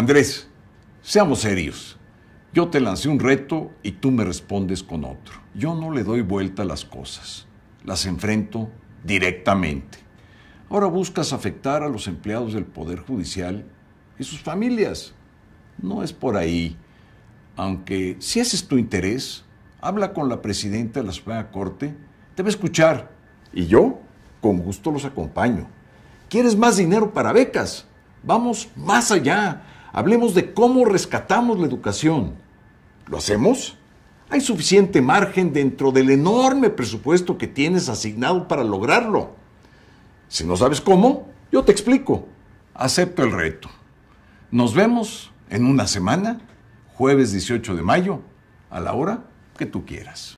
Andrés, seamos serios. Yo te lancé un reto y tú me respondes con otro. Yo no le doy vuelta a las cosas. Las enfrento directamente. Ahora buscas afectar a los empleados del Poder Judicial y sus familias. No es por ahí. Aunque si ese es tu interés, habla con la presidenta de la Suprema Corte, te va a escuchar. Y yo, con gusto, los acompaño. ¿Quieres más dinero para becas? Vamos más allá. Hablemos de cómo rescatamos la educación. ¿Lo hacemos? Hay suficiente margen dentro del enorme presupuesto que tienes asignado para lograrlo. Si no sabes cómo, yo te explico. Acepto el reto. Nos vemos en una semana, jueves 18 de mayo, a la hora que tú quieras.